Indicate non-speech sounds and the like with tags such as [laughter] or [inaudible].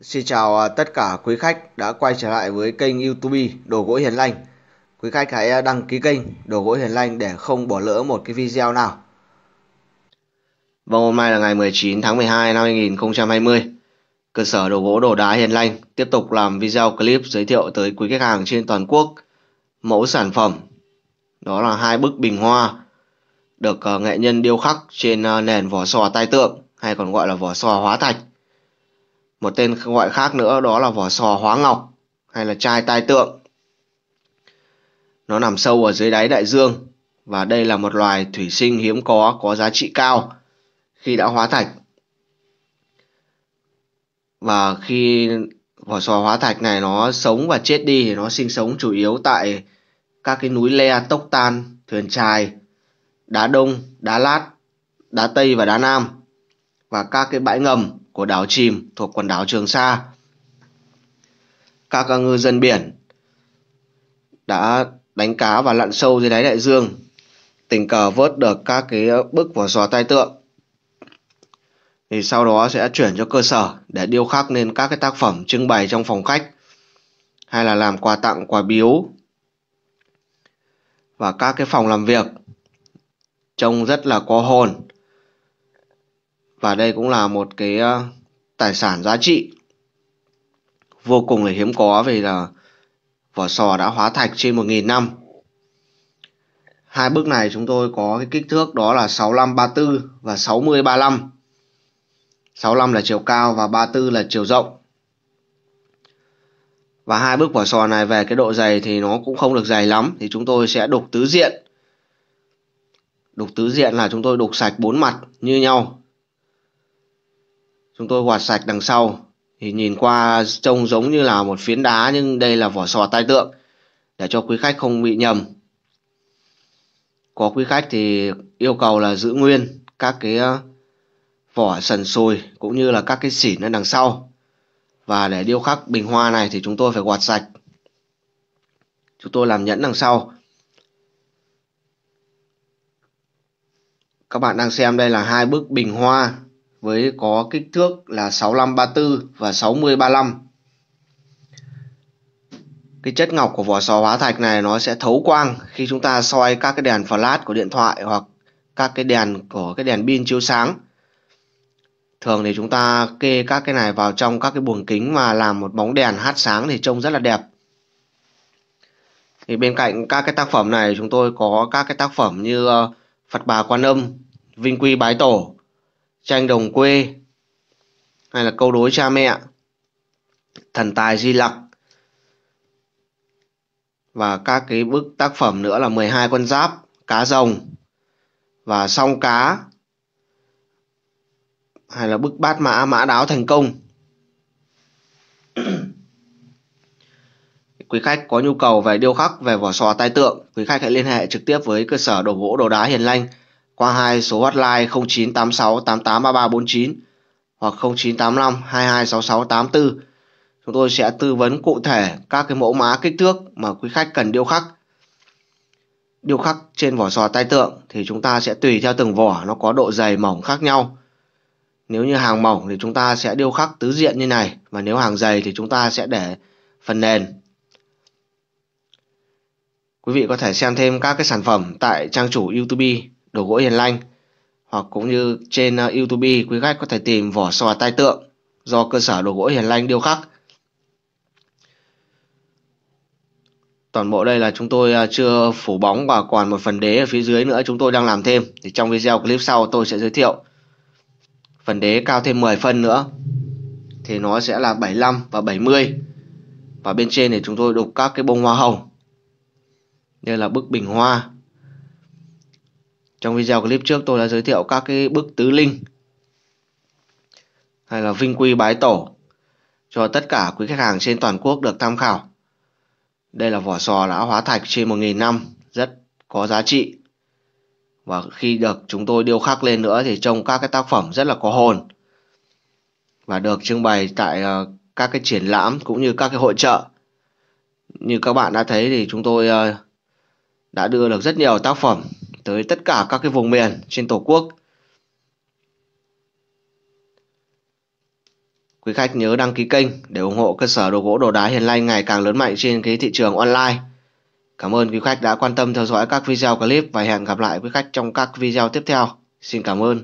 Xin chào à, tất cả quý khách đã quay trở lại với kênh YouTube Đồ gỗ Hiền Lành. Quý khách hãy à, đăng ký kênh Đồ gỗ Hiền Lành để không bỏ lỡ một cái video nào. Vâng, hôm nay là ngày 19 tháng 12 năm 2020. Cơ sở đồ gỗ đồ đá Hiền Lành tiếp tục làm video clip giới thiệu tới quý khách hàng trên toàn quốc mẫu sản phẩm. Đó là hai bức bình hoa được à, nghệ nhân điêu khắc trên nền vỏ sò tai tượng hay còn gọi là vỏ sò hóa thạch một tên gọi khác nữa đó là vỏ sò hóa ngọc hay là chai tai tượng. Nó nằm sâu ở dưới đáy đại dương và đây là một loài thủy sinh hiếm có có giá trị cao khi đã hóa thạch. Và khi vỏ sò hóa thạch này nó sống và chết đi thì nó sinh sống chủ yếu tại các cái núi le, tốc tan, thuyền trài, đá đông, đá lát, đá tây và đá nam và các cái bãi ngầm của đảo chìm thuộc quần đảo Trường Sa. Các ngư dân biển đã đánh cá và lặn sâu dưới đáy đại dương, tình cờ vớt được các cái bức vỏ sò tai tượng. Thì sau đó sẽ chuyển cho cơ sở để điêu khắc nên các cái tác phẩm trưng bày trong phòng khách hay là làm quà tặng, quà biếu và các cái phòng làm việc trông rất là có hồn và đây cũng là một cái ờ, tài sản giá trị vô cùng là hiếm có vì là vỏ sò đã hóa thạch trên một nghìn năm. Hai bức này chúng tôi có cái kích thước đó là 6534 và 6035. 65 là chiều cao và 34 là chiều rộng. Và hai bức vỏ sò này về cái độ dày thì nó cũng không được dày lắm thì chúng tôi sẽ đục tứ diện. Đục tứ diện là chúng tôi đục sạch bốn mặt như nhau Chúng tôi quạt sạch đằng sau thì nhìn qua trông giống như là một phiến đá nhưng đây là vỏ sò tai tượng để cho quý khách không bị nhầm. Có quý khách thì yêu cầu là giữ nguyên các cái ờ, vỏ sần sùi cũng như là các cái xỉn ở đằng sau. Và để điêu khắc bình hoa này thì chúng tôi phải quạt sạch. Chúng tôi làm nhẫn đằng sau. Các bạn đang xem đây là hai bức bình hoa với có kích thước là 6534 và 6035. Cái chất ngọc của vỏ sò hóa thạch này nó sẽ thấu quang khi chúng ta soi các cái đèn flash của điện thoại hoặc các cái đèn của cái đèn pin chiếu sáng. Thường thì chúng ta kê các cái này vào trong các cái buồng kính mà làm một bóng đèn hát sáng thì trông rất là đẹp. Thì bên cạnh các cái tác phẩm này chúng tôi có các cái tác phẩm như ờ, Phật bà Quan Âm, Vinh Quy Bái Tổ, tranh đồng quê hay là câu đối cha mẹ thần tài di lặc và các cái bức tác phẩm nữa là 12 con giáp cá rồng và song cá hay là bức bát mã mã đáo thành công [clears throat] quý khách có nhu cầu về điêu khắc về vỏ sò tai tượng quý khách hãy liên hệ trực tiếp với cơ sở đồ gỗ đồ đá hiền lanh qua hai số hotline 0986 883349 hoặc 0985 226684. Chúng tôi sẽ tư vấn cụ thể các cái mẫu mã kích thước mà quý khách cần điêu khắc. Điêu khắc trên vỏ sò tay tượng thì chúng ta sẽ tùy theo từng vỏ nó có độ dày mỏng khác nhau. Nếu như hàng mỏng thì chúng ta sẽ điêu khắc tứ diện như này và nếu hàng dày thì chúng ta sẽ để phần nền. Quý vị có thể xem thêm các cái sản phẩm tại trang chủ YouTube đồ gỗ hiền lành hoặc cũng như trên ờ, YouTube quý khách có thể tìm vỏ sò tai tượng do cơ sở đồ gỗ hiền lành điêu khắc. Toàn bộ đây là chúng tôi ờ, chưa phủ bóng và còn một phần đế ở phía dưới nữa chúng tôi đang làm thêm. Thì trong video clip sau tôi sẽ giới thiệu phần đế cao thêm 10 phân nữa. Thì nó sẽ là 75 và 70. Và bên trên thì chúng tôi đục các cái bông hoa hồng. như là bức bình hoa trong video clip trước tôi đã giới thiệu các cái bức tứ linh hay là vinh quy bái tổ cho tất cả quý khách hàng trên toàn quốc được tham khảo. Đây là vỏ sò đã hóa thạch trên một nghìn năm, rất có giá trị. Và khi được chúng tôi điêu khắc lên nữa thì trông các cái tác phẩm rất là có hồn. Và được trưng bày tại ờ, các cái triển lãm cũng như các cái hội trợ. Như các bạn đã thấy thì chúng tôi ờ, đã đưa được rất nhiều tác phẩm tới tất cả các cái vùng miền trên Tổ quốc. Quý khách nhớ đăng ký kênh để ủng hộ cơ sở đồ gỗ đồ đá Hiền Lanh ngày càng lớn mạnh trên cái thị trường online. Cảm ơn quý khách đã quan tâm theo dõi các video clip và hẹn gặp lại quý khách trong các video tiếp theo. Xin cảm ơn.